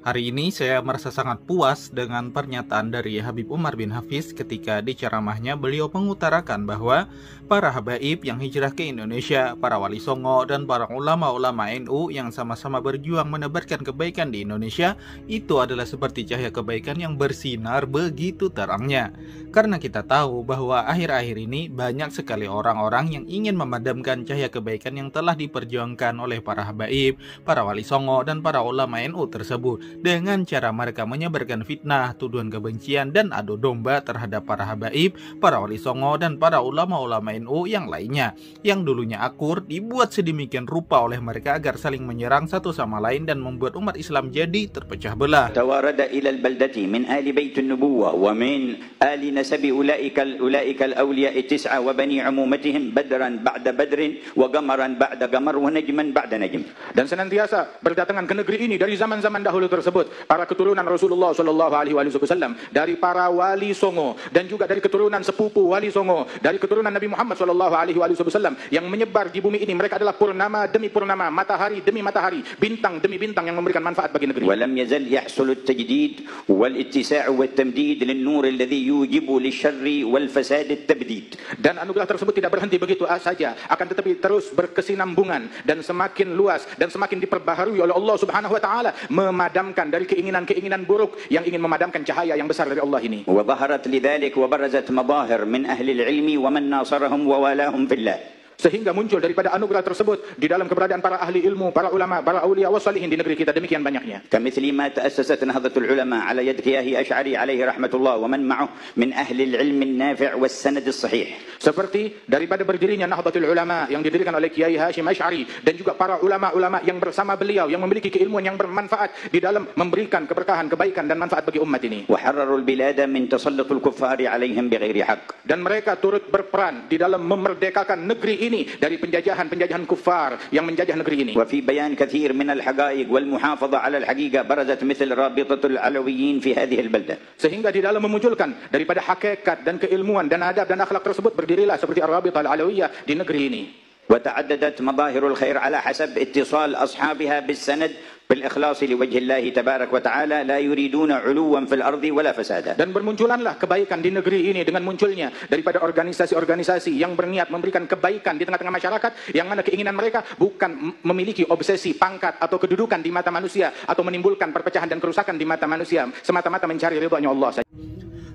Hari ini saya merasa sangat puas dengan pernyataan dari Habib Umar bin Hafiz ketika di ceramahnya beliau mengutarakan bahwa para habaib yang hijrah ke Indonesia, para wali songo dan para ulama-ulama NU yang sama-sama berjuang menebarkan kebaikan di Indonesia itu adalah seperti cahaya kebaikan yang bersinar begitu terangnya. Karena kita tahu bahwa akhir-akhir ini banyak sekali orang-orang yang ingin memadamkan cahaya kebaikan yang telah diperjuangkan oleh para habaib, para wali songo dan para ulama NU tersebut dengan cara mereka menyebarkan fitnah, tuduhan kebencian, dan adu domba terhadap para habaib, para wali songo, dan para ulama-ulama NU yang lainnya, yang dulunya akur, dibuat sedemikian rupa oleh mereka agar saling menyerang satu sama lain dan membuat umat Islam jadi terpecah belah. Tawarada al-baldati min توارد إلى البلدة wa min بيت النبوة ومن al awliya أولئك wa bani umumatihim badran ba'da بدرا wa بدر ba'da بعد wa najman ba'da najm. Dan senantiasa berdatangan ke negeri ini dari zaman-zaman dahulu ter tersebut para keturunan Rasulullah sallallahu alaihi wasallam dari para wali songo dan juga dari keturunan sepupu wali songo dari keturunan Nabi Muhammad sallallahu alaihi wasallam yang menyebar di bumi ini mereka adalah purnama demi purnama matahari demi matahari bintang demi bintang yang memberikan manfaat bagi negeri walam yazal yahsul at-tajdid wal ittisa' wa at-tamdid lin nur alladhi yujibu li syarri wal fasad at-tabdid dan anugerah tersebut tidak berhenti begitu saja akan tetapi terus berkesinambungan dan semakin luas dan semakin diperbaharui oleh Allah Subhanahu wa taala memadam memadamkan dari keinginan-keinginan buruk yang ingin memadamkan cahaya yang besar dari Allah ini. وظهرت لذلك وبرزت مظاهر من أهل العلم ومن ناصرهم ووالاهم في الله. Sehingga muncul daripada anugerah tersebut di dalam keberadaan para ahli ilmu, para ulama, para aulia wa salihin di negeri kita demikian banyaknya. كمثل ما تأسست نهضة العلماء على يد كياهي أشعري عليه رحمة الله ومن معه من أهل العلم النافع والسند الصحيح. Seperti daripada berdirinya Nahdlatul Ulama yang didirikan oleh Kiai Hashim Ash'ari dan juga para ulama-ulama yang bersama beliau yang memiliki keilmuan yang bermanfaat di dalam memberikan keberkahan, kebaikan dan manfaat bagi umat ini. Waharrarul bilada min tasallutul kuffari alaihim bighairi haqq. Dan mereka turut berperan di dalam memerdekakan negeri ini ini dari penjajahan-penjajahan kufar yang menjajah negeri ini. Wa fi bayan kathir min al-haqaiq wal muhafadha ala al-haqiqa barazat mithl rabitatul alawiyyin fi hadhihi al-balda. Sehingga di dalam memunculkan daripada hakikat dan keilmuan dan adab dan akhlak tersebut berdirilah seperti Rabitatul Alawiyyah di negeri ini. وتعددت مظاهر الخير على حسب اتصال أصحابها بالسند بالإخلاص لوجه الله تبارك وتعالى لا يريدون علوا في الأرض ولا فسادا dan bermunculanlah kebaikan di negeri ini dengan munculnya daripada organisasi-organisasi yang berniat memberikan kebaikan di tengah-tengah masyarakat yang mana keinginan mereka bukan memiliki obsesi pangkat atau kedudukan di mata manusia atau menimbulkan perpecahan dan kerusakan di mata manusia semata-mata mencari ridhonya Allah saja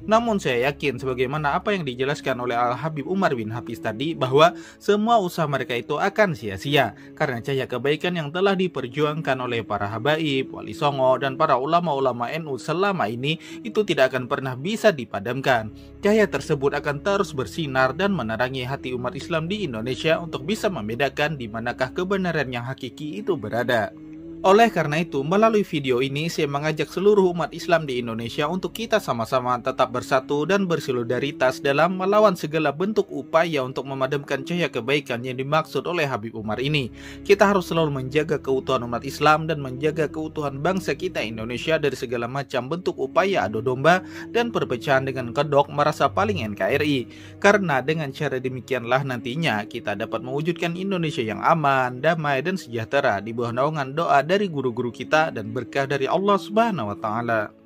namun saya yakin sebagaimana apa yang dijelaskan oleh Al-Habib Umar bin Hafiz tadi bahwa semua usaha mereka itu akan sia-sia karena cahaya kebaikan yang telah diperjuangkan oleh para habaib, wali songo, dan para ulama-ulama NU selama ini itu tidak akan pernah bisa dipadamkan. Cahaya tersebut akan terus bersinar dan menerangi hati umat Islam di Indonesia untuk bisa membedakan di manakah kebenaran yang hakiki itu berada. Oleh karena itu, melalui video ini saya mengajak seluruh umat Islam di Indonesia untuk kita sama-sama tetap bersatu dan bersolidaritas dalam melawan segala bentuk upaya untuk memadamkan cahaya kebaikan yang dimaksud oleh Habib Umar ini. Kita harus selalu menjaga keutuhan umat Islam dan menjaga keutuhan bangsa kita Indonesia dari segala macam bentuk upaya adu domba dan perpecahan dengan kedok merasa paling NKRI. Karena dengan cara demikianlah nantinya kita dapat mewujudkan Indonesia yang aman, damai, dan sejahtera di bawah naungan doa dan dari guru-guru kita dan berkah dari Allah Subhanahu wa taala.